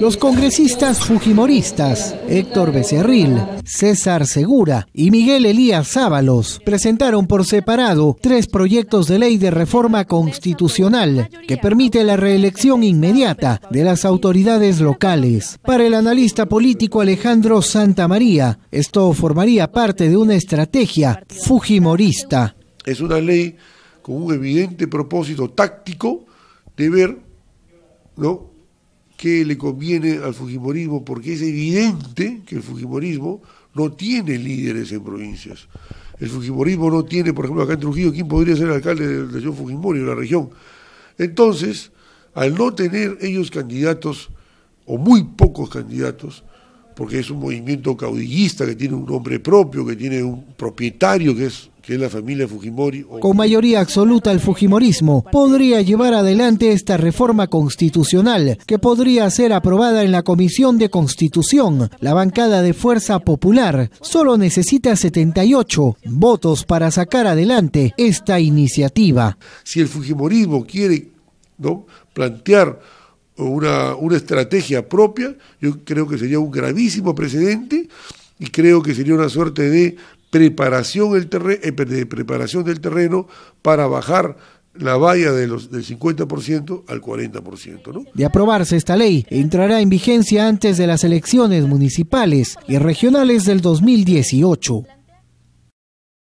los congresistas fujimoristas Héctor Becerril, César Segura y Miguel Elías Sábalos presentaron por separado tres proyectos de ley de reforma constitucional que permite la reelección inmediata de las autoridades locales. Para el analista político Alejandro Santamaría, esto formaría parte de una estrategia fujimorista. Es una ley con un evidente propósito táctico de ver ¿no? que le conviene al Fujimorismo, porque es evidente que el Fujimorismo no tiene líderes en provincias. El Fujimorismo no tiene, por ejemplo, acá en Trujillo, ¿quién podría ser alcalde del de Fujimori o la región? Entonces, al no tener ellos candidatos, o muy pocos candidatos, porque es un movimiento caudillista que tiene un nombre propio, que tiene un propietario que es que es la familia Fujimori. Con mayoría absoluta el Fujimorismo podría llevar adelante esta reforma constitucional que podría ser aprobada en la Comisión de Constitución. La bancada de Fuerza Popular solo necesita 78 votos para sacar adelante esta iniciativa. Si el Fujimorismo quiere plantear una estrategia propia, yo creo que sería un gravísimo precedente y creo que sería una suerte de preparación, el terreno, eh, preparación del terreno para bajar la valla de los, del 50% al 40%. ¿no? De aprobarse esta ley, entrará en vigencia antes de las elecciones municipales y regionales del 2018.